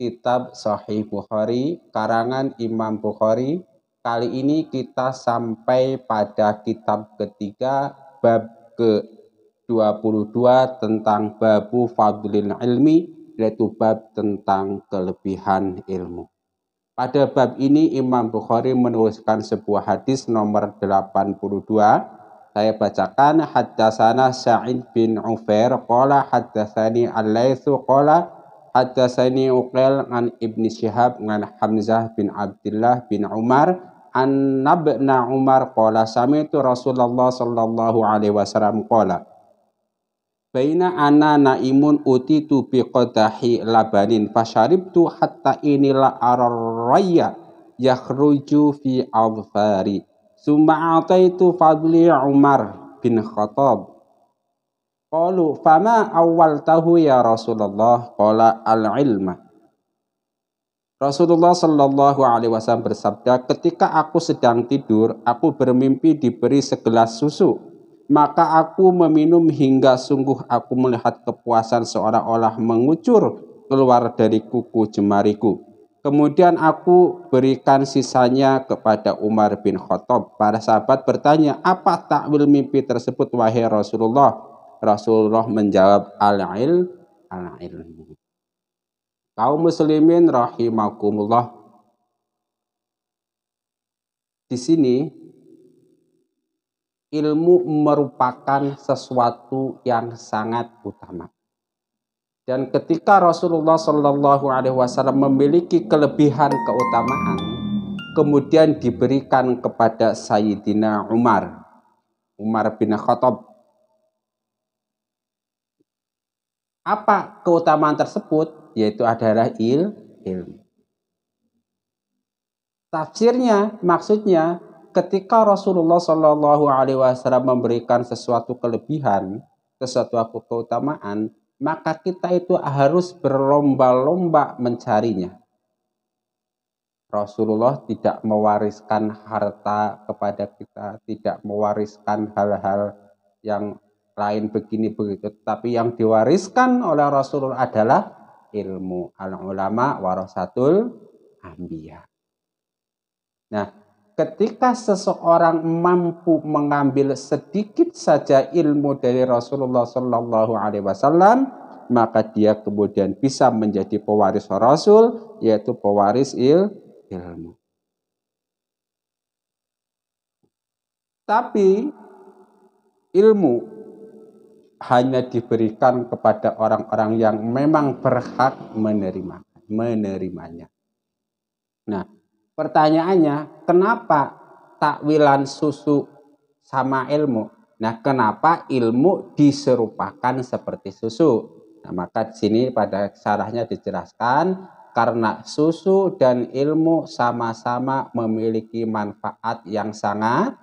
kitab Sahih Bukhari karangan Imam Bukhari. Kali ini kita sampai pada kitab ketiga bab ke-22 tentang babu fadlil ilmi yaitu bab tentang kelebihan ilmu. Pada bab ini Imam Bukhari menuliskan sebuah hadis nomor 82 saya bacakan haddatsana Sa'id bin Ufair qala haddatsani Al-Laits qala Hadasani Uqail an Ibni Syihab an Hamzah bin Abdullah bin Umar an nabna Umar qala samitu Rasulullah sallallahu alaihi wasallam qala Baina ana naimun tu biqadahi labanin fasyaribtu hatta inila ararraya yakhruju fi adfari summa ataitu fadli Umar bin Khattab Qalu fama awal tahu ya Rasulullah qala al ilma. Rasulullah Shallallahu Alaihi Wasallam bersabda, ketika aku sedang tidur, aku bermimpi diberi segelas susu. Maka aku meminum hingga sungguh aku melihat kepuasan seorang olah mengucur keluar dari kuku jemariku. Kemudian aku berikan sisanya kepada Umar bin Khattab. Para sahabat bertanya, apa takwil mimpi tersebut wahai Rasulullah? Rasulullah menjawab al-il al il Kaum muslimin rahimakumullah. Di sini ilmu merupakan sesuatu yang sangat utama. Dan ketika Rasulullah Shallallahu Alaihi Wasallam memiliki kelebihan keutamaan, kemudian diberikan kepada Sayyidina Umar, Umar bin Khattab Apa keutamaan tersebut? Yaitu adalah il, ilmu. Tafsirnya, maksudnya ketika Rasulullah Shallallahu Alaihi Wasallam memberikan sesuatu kelebihan, sesuatu keutamaan, maka kita itu harus berlomba-lomba mencarinya. Rasulullah tidak mewariskan harta kepada kita, tidak mewariskan hal-hal yang lain begini begitu tapi yang diwariskan oleh Rasulullah adalah ilmu al ulama warasatul ambiya nah ketika seseorang mampu mengambil sedikit saja ilmu dari Rasulullah Shallallahu Alaihi Wasallam maka dia kemudian bisa menjadi pewaris Rasul yaitu pewaris il ilmu tapi ilmu hanya diberikan kepada orang-orang yang memang berhak menerima menerimanya. Nah, pertanyaannya kenapa takwilan susu sama ilmu? Nah, kenapa ilmu diserupakan seperti susu? Nah, maka sini pada sarahnya dijelaskan karena susu dan ilmu sama-sama memiliki manfaat yang sangat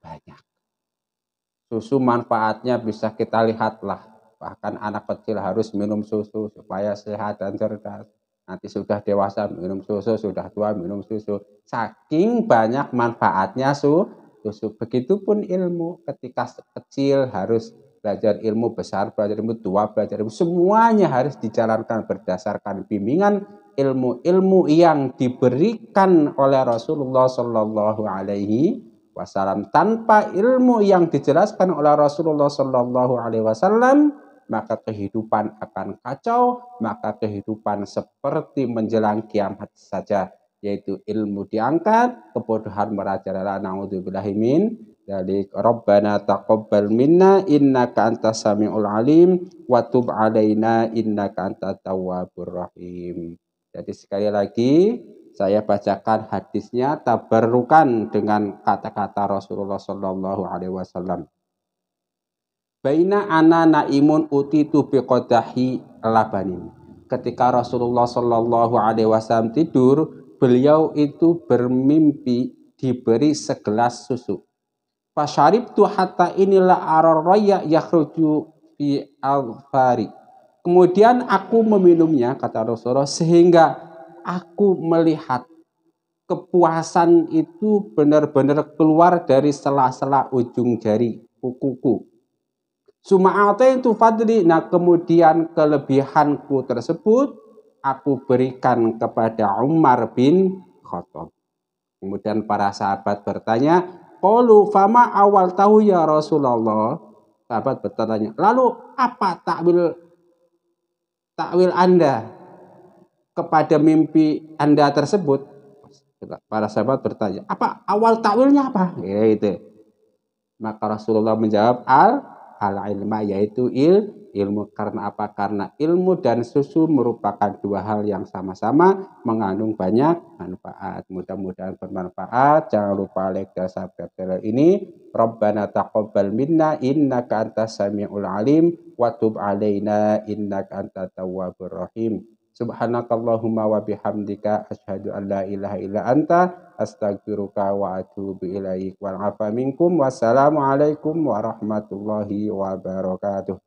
banyak susu manfaatnya bisa kita lihatlah. Bahkan anak kecil harus minum susu supaya sehat dan cerdas. Nanti sudah dewasa minum susu, sudah tua minum susu. Saking banyak manfaatnya su, susu. Begitupun ilmu ketika kecil harus belajar ilmu, besar belajar ilmu, tua belajar ilmu. Semuanya harus dijalankan berdasarkan bimbingan ilmu-ilmu yang diberikan oleh Rasulullah Shallallahu Alaihi wasallam. Tanpa ilmu yang dijelaskan oleh Rasulullah Shallallahu alaihi wasallam, maka kehidupan akan kacau, maka kehidupan seperti menjelang kiamat saja, yaitu ilmu diangkat, kebodohan merajalela naudzubillahi min dari Rabbana taqabbal minna innaka antas samiul alim wa tub alaina innaka antat tawwabur rahim. Jadi sekali lagi saya bacakan hadisnya tabarukan dengan kata-kata Rasulullah Shallallahu Alaihi Wasallam. Baina ana naimun utitu biqadahi labanin. Ketika Rasulullah Shallallahu Alaihi Wasallam tidur, beliau itu bermimpi diberi segelas susu. Pasyarib tu hatta inilah aror raya yakhruju fi alfari. Kemudian aku meminumnya, kata Rasulullah, sehingga aku melihat kepuasan itu benar-benar keluar dari sela-sela ujung jari kukuku. Suma'ata itu fadli. Nah kemudian kelebihanku tersebut aku berikan kepada Umar bin Khattab. Kemudian para sahabat bertanya, Kalu fama awal tahu ya Rasulullah. Sahabat bertanya, lalu apa takwil takwil Anda? kepada mimpi Anda tersebut, para sahabat bertanya, apa awal takwilnya apa? Ya, gitu. Maka Rasulullah menjawab al al ilma yaitu il ilmu karena apa? Karena ilmu dan susu merupakan dua hal yang sama-sama mengandung banyak manfaat. Mudah-mudahan bermanfaat. Jangan lupa like dan subscribe channel ini. Rabbana taqabbal minna innaka antas samiul alim wa tub alaina innaka antat tawwabur rahim. Subhanakallahumma wa bihamdika asyhadu an la ilaha illa anta astaghfiruka wa atuubu ilaik. wa afa minkum wassalamu alaikum warahmatullahi wabarakatuh.